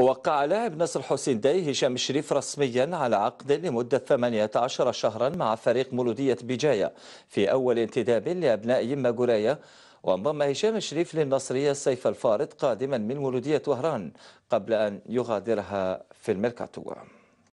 وقع لاعب نصر حسين داي هشام الشريف رسميا على عقد لمدة 18 شهرا مع فريق مولودية بجاية في أول انتداب لأبناء يما قرية وانضم هشام الشريف للنصرية سيف الفارض قادما من مولودية وهران قبل أن يغادرها في الميركاتو